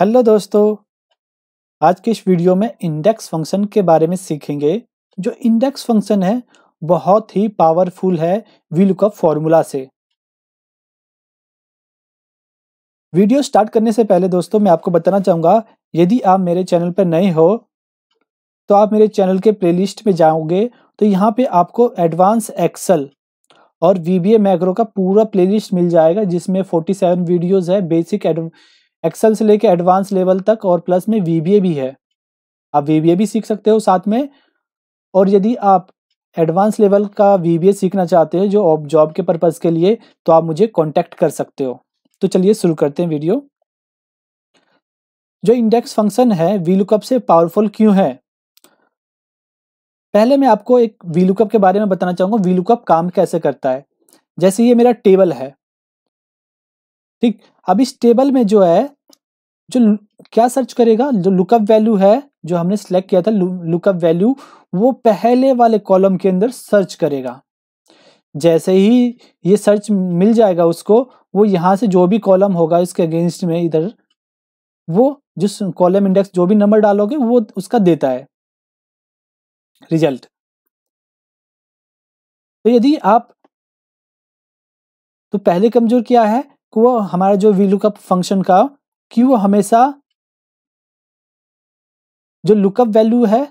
hello दोस्तों आज के इस वीडियो में इंडेक्स फंक्शन के बारे में सीखेंगे जो इंडेक्स फंक्शन है बहुत ही पावरफुल है वीलुकअप फॉर्मूला से वीडियो स्टार्ट करने से पहले दोस्तों मैं आपको बताना चाहूँगा यदि आप मेरे चैनल पर नए हो तो आप मेरे चैनल के प्लेलिस्ट में जाओगे तो यहाँ पे आपको एडवांस एक्सल और वी बी मैक्रो का पूरा प्लेलिस्ट मिल जाएगा जिसमें 47 वीडियोस है बेसिक एक्सेल से लेके एडवांस लेवल तक और प्लस में वीबीए भी है आप वी भी सीख सकते हो साथ में और यदि आप एडवांस लेवल का वीबीए सीखना चाहते हो जो जॉब के पर्पज़ के लिए तो आप मुझे कॉन्टेक्ट कर सकते हो तो चलिए शुरू करते हैं वीडियो जो इंडेक्स फंक्शन है वी लुकअप से पावरफुल क्यों है पहले मैं आपको एक वी लुकअप के बारे में बताना चाहूंगा वी लुकअप काम कैसे करता है जैसे ये मेरा टेबल है ठीक अब इस टेबल में जो है जो क्या सर्च करेगा जो लुकअप वैल्यू है जो हमने सेलेक्ट किया था लुकअप वैल्यू वो पहले वाले कॉलम के अंदर सर्च करेगा जैसे ही ये सर्च मिल जाएगा उसको वो यहाँ से जो भी कॉलम होगा इसके अगेंस्ट में इधर वो जिस कॉलम इंडेक्स जो भी नंबर डालोगे वो उसका देता है रिजल्ट तो यदि आप तो पहले कमजोर क्या है वो हमारा जो वी लुकअप फंक्शन का कि वो हमेशा जो लुकअप वैल्यू है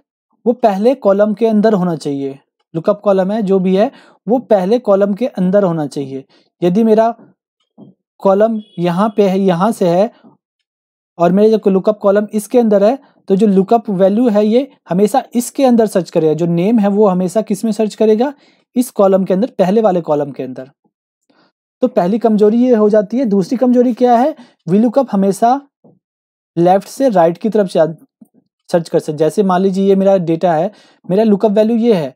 वो पहले कॉलम के अंदर होना चाहिए लुकअप कॉलम है जो भी है वो पहले कॉलम के अंदर होना चाहिए यदि मेरा कॉलम यहाँ पे है यहाँ से है और मेरे जो लुकअप कॉलम इसके अंदर है तो जो लुकअप वैल्यू है ये हमेशा इसके अंदर सर्च करेगा जो नेम है वो हमेशा किस में सर्च करेगा इस कॉलम के अंदर पहले वाले कॉलम के अंदर तो पहली कमजोरी ये हो जाती है दूसरी कमजोरी क्या है वी कप हमेशा लेफ्ट से राइट की तरफ सर्च कर सकते जैसे मान लीजिए ये मेरा डेटा है मेरा लुकअप वैल्यू ये है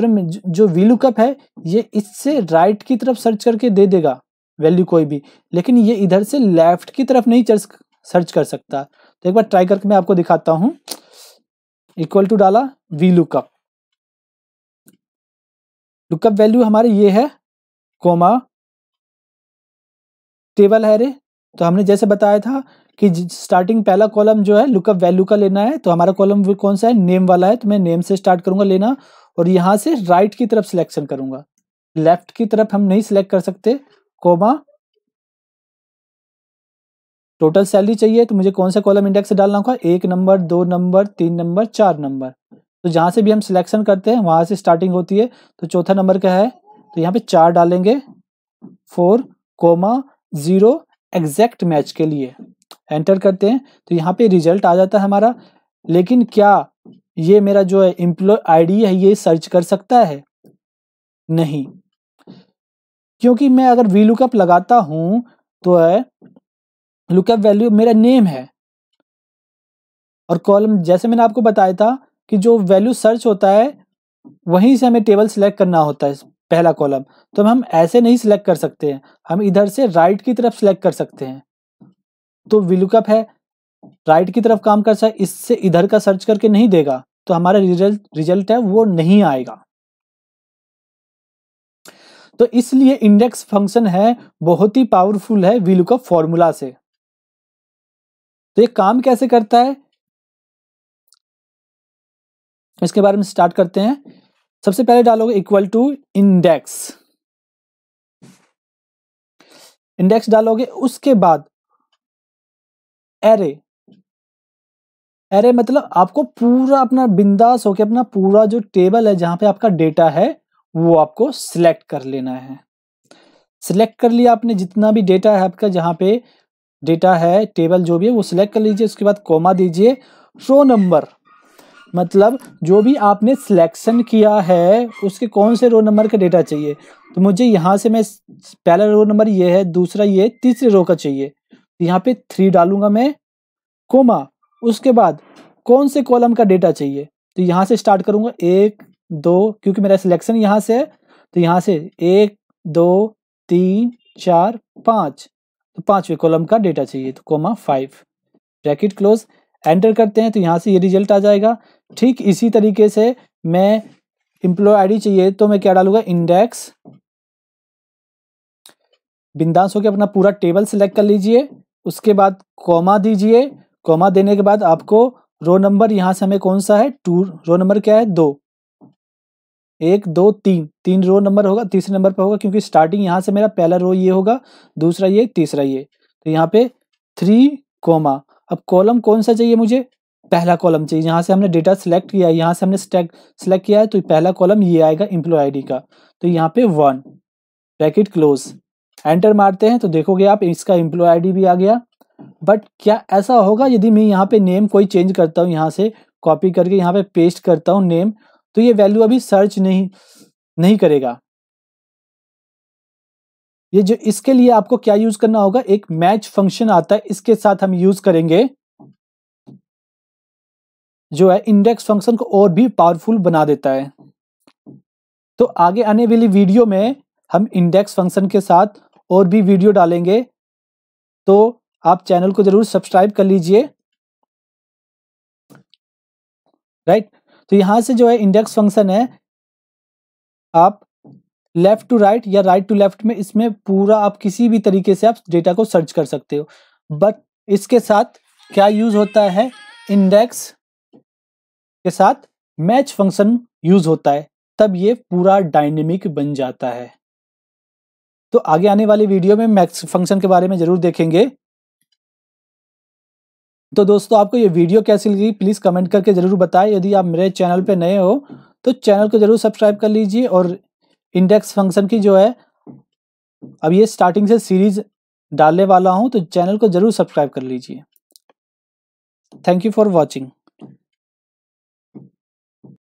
तो जो वी लुकअप है ये इससे राइट की तरफ सर्च करके दे देगा वैल्यू कोई भी लेकिन ये इधर से लेफ्ट की तरफ नहीं चर्च सर्च कर सकता तो एक बार ट्राई करके मैं आपको दिखाता हूँ इक्वल टू डाला वी लुकअप लुकअप वैल्यू हमारे ये है कोमा टेबल है रे तो हमने जैसे बताया था कि स्टार्टिंग पहला कॉलम जो है लुकअप वैल्यू का लेना है तो हमारा कॉलम कौन सा है नेम वाला है तो मैं नेम से स्टार्ट करूंगा लेना और यहाँ से राइट की तरफ सिलेक्शन करूंगा लेफ्ट की तरफ हम नहीं सिलेक्ट कर सकते कोमा टोटल सैलरी चाहिए तो मुझे कौन सा कॉलम इंडेक्स डालना होगा एक नंबर दो नंबर तीन नंबर चार नंबर तो जहां से भी हम सिलेक्शन करते हैं वहां से स्टार्टिंग होती है तो चौथा नंबर क्या है तो यहाँ पे चार डालेंगे four comma zero exact match के लिए एंटर करते हैं तो यहाँ पे रिजल्ट आ जाता है हमारा लेकिन क्या ये मेरा जो है एम्प्लॉय आईडी है ये सर्च कर सकता है नहीं क्योंकि मैं अगर वी लुकअप लगाता हूँ तो है लुकअप वैल्यू मेरा नेम है और कॉलम जैसे मैंने आपको बताया था कि जो वैल्यू सर्च होता है वहीं से हमें टेबल सेलेक्ट करना होता है पहला कॉलम तो हम ऐसे नहीं सिलेक्ट कर सकते हैं हम इधर से राइट की तरफ सिलेक्ट कर सकते हैं तो विलुकअप है राइट की तरफ काम कर सकता है इससे इधर का सर्च करके नहीं देगा तो हमारा रिजल्ट रिजल्ट है वो नहीं आएगा तो इसलिए इंडेक्स फंक्शन है बहुत ही पावरफुल है विलुकअप फॉर्मूला से तो ये काम कैसे करता है इसके बारे में स्टार्ट करते हैं सबसे पहले डालोगे इक्वल टू इंडेक्स इंडेक्स डालोगे उसके बाद एरे एरे मतलब आपको पूरा अपना बिंदास होके अपना पूरा जो टेबल है जहां पे आपका डेटा है वो आपको सिलेक्ट कर लेना है सिलेक्ट कर लिया आपने जितना भी डेटा है आपका जहां पे डेटा है टेबल जो भी है वो सिलेक्ट कर लीजिए उसके बाद कोमा दीजिए रो नंबर मतलब जो भी आपने सिलेक्शन किया है उसके कौन से रो नंबर का डेटा चाहिए तो मुझे यहाँ से मैं पहला रो नंबर ये है दूसरा ये तीसरे रो का चाहिए यहाँ पे थ्री डालूंगा मैं कोमा उसके बाद कौन से कॉलम का डेटा चाहिए तो यहाँ से स्टार्ट करूँगा एक दो क्योंकि मेरा सिलेक्शन यहाँ से है तो यहाँ से एक दो तीन चार पाँच तो पाँचवें कॉलम का डेटा चाहिए तो comma five bracket close enter करते हैं तो यहाँ से ये रिजल्ट आ जाएगा ठीक इसी तरीके से मैं एम्प्लॉय आईडी चाहिए तो मैं क्या डालूंगा इंडेक्स बिंदास होकर अपना पूरा टेबल सेलेक्ट कर लीजिए उसके बाद कॉमा दीजिए कॉमा देने के बाद आपको रो नंबर यहाँ से हमें कौन सा है टू रो नंबर क्या है दो एक दो तीन तीन रो नंबर होगा तीसरे नंबर पर होगा क्योंकि स्टार्टिंग यहाँ से मेरा पहला रो ये होगा दूसरा ये तीसरा ये तो यहाँ पे थ्री कोमा अब कॉलम कौन सा चाहिए मुझे पहला कॉलम चाहिए यहाँ से हमने डेटा सेलेक्ट किया है यहाँ से हमने सेलेक्ट किया है तो पहला कॉलम ये आएगा इम्प्लॉय आईडी का तो यहाँ पे वन ब्रैकेट क्लोज एंटर मारते हैं तो देखोगे आप इसका इम्प्लॉय आईडी भी आ गया बट क्या ऐसा होगा यदि मैं यहाँ पे नेम कोई चेंज करता हूँ यहाँ से कॉपी करके यहाँ पे पेस्ट करता हूँ नेम तो ये वैल्यू अभी सर्च नहीं नहीं करेगा ये जो इसके लिए आपको क्या यूज करना होगा एक मैच फंक्शन आता है इसके साथ हम यूज करेंगे जो है इंडेक्स फंक्शन को और भी पावरफुल बना देता है तो आगे आने वाली वीडियो में हम इंडेक्स फंक्शन के साथ और भी वीडियो डालेंगे तो आप चैनल को जरूर सब्सक्राइब कर लीजिए राइट तो यहां से जो है इंडेक्स फंक्शन है आप लेफ्ट टू राइट या राइट टू लेफ्ट में इसमें पूरा आप किसी भी तरीके से आप डेटा को सर्च कर सकते हो बट इसके साथ क्या यूज होता है इंडेक्स के साथ मैच फंक्शन यूज होता है तब ये पूरा डायनेमिक बन जाता है तो आगे आने वाली वीडियो में मैक्स फंक्शन के बारे में जरूर देखेंगे तो दोस्तों आपको ये वीडियो कैसी लगी प्लीज़ कमेंट करके ज़रूर बताएं यदि आप मेरे चैनल पर नए हो तो चैनल को ज़रूर सब्सक्राइब कर लीजिए और इंडेक्स फंक्शन की जो है अब ये स्टार्टिंग से सीरीज डालने वाला हूँ तो चैनल को जरूर सब्सक्राइब कर लीजिए थैंक यू फॉर वॉचिंग